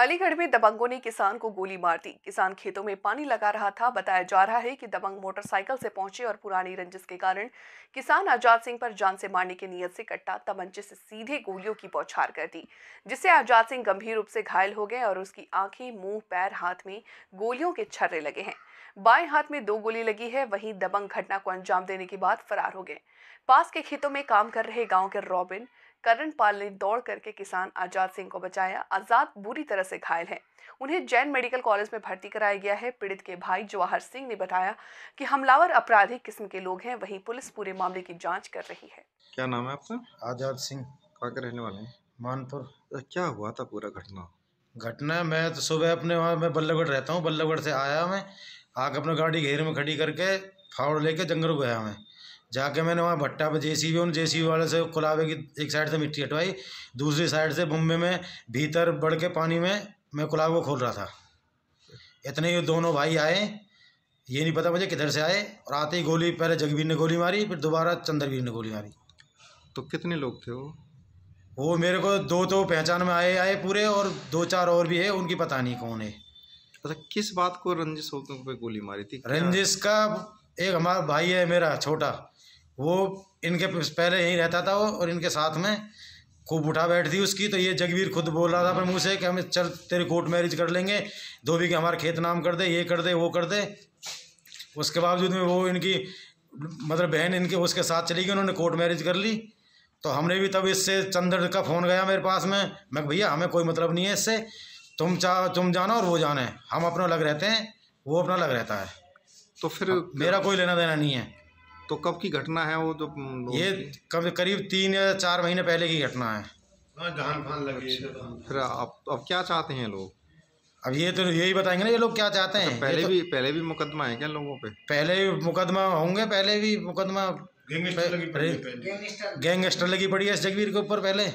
अलीगढ़ में दबंगों ने किसान को गोली मार दी किसान खेतों में पानी लगा रहा था बताया जा रहा है कि दबंग मोटरसाइकिल से पहुंचे और पुरानी रंजिश के कारण किसान आजाद सिंह पर जान से मारने की नीयत से कट्टा तमंचे से सीधे गोलियों की बौछार कर दी जिससे आजाद सिंह गंभीर रूप से घायल हो गए और उसकी आंखें मुंह पैर हाथ में गोलियों के छर्रे लगे हैं बाएं हाथ में दो गोली लगी है वहीं दबंग घटना को अंजाम देने के बाद फरार हो गए पास के खेतों में काम कर रहे गांव के रॉबिन करण पाल ने दौड़ करके किसान आजाद सिंह को बचाया आजाद बुरी तरह से घायल है उन्हें जैन मेडिकल कॉलेज में भर्ती कराया गया है पीड़ित के भाई जवाहर सिंह ने बताया कि हमलावर अपराधी किस्म के लोग हैं वहीं पुलिस पूरे मामले की जांच कर रही है क्या नाम है आपका आजाद सिंह कहाँ के रहने वाले हैं मानपुर क्या हुआ था पूरा घटना घटना मैं तो सुबह अपने वहाँ मैं बल्लभगढ़ रहता हूँ बल्लभगढ़ से आया मैं आकर अपने गाड़ी घेर में खड़ी करके फावड़ लेके जंगल गया मैं जाके मैंने वहाँ भट्टा पर जे सी बी उन जे सी बी वाले से कुलाबे की एक साइड से मिट्टी हटवाई दूसरी साइड से बम्बे में भीतर बढ़ के पानी में मैं कुलाबे को खोल रहा था इतने ही दोनों भाई आए ये नहीं पता मुझे किधर से आए और आते ही गोली पहले जगवीर ने गोली मारी फिर दोबारा चंद्रवीर ने गोली मारी तो कितने लोग थे वो वो मेरे को दो तो पहचान में आए आए पूरे और दो चार और भी है उनकी पता नहीं कौन है अच्छा किस बात को रंजिश होते गोली मारी थी रंजिश का एक हमारा भाई है मेरा छोटा वो इनके पहले यहीं रहता था वो और इनके साथ में खूब उठा बैठती उसकी तो ये जगवीर खुद बोल रहा था अपने मुँह से कि हम चल तेरी कोर्ट मैरिज कर लेंगे धोबी के हमारे खेत नाम कर दे ये कर दे वो कर दे उसके बावजूद में वो इनकी मतलब बहन इनके उसके साथ चली गई उन्होंने कोर्ट मैरिज कर ली तो हमने भी तब इससे चंद्र का फ़ोन गया मेरे पास में मैं भैया हमें कोई मतलब नहीं है इससे तुम चाह तुम जाना और वो जाना है हम अपना अलग रहते हैं वो अपना अलग रहता है तो फिर मेरा कोई लेना देना नहीं है तो कब की घटना है वो तो हम्म, ये कब करीब तीन या चार महीने पहले की घटना है हाँ, फिर अब अब क्या चाहते हैं लोग अब ये तो यही बताएंगे ना ये लोग क्या चाहते अच्छा, हैं पहले तो, भी पहले भी मुकदमा है क्या लोगों पे पहले भी मुकदमा होंगे पहले भी मुकदमा गैंगस्टर लगी पड़ी है जगवीर के ऊपर पहले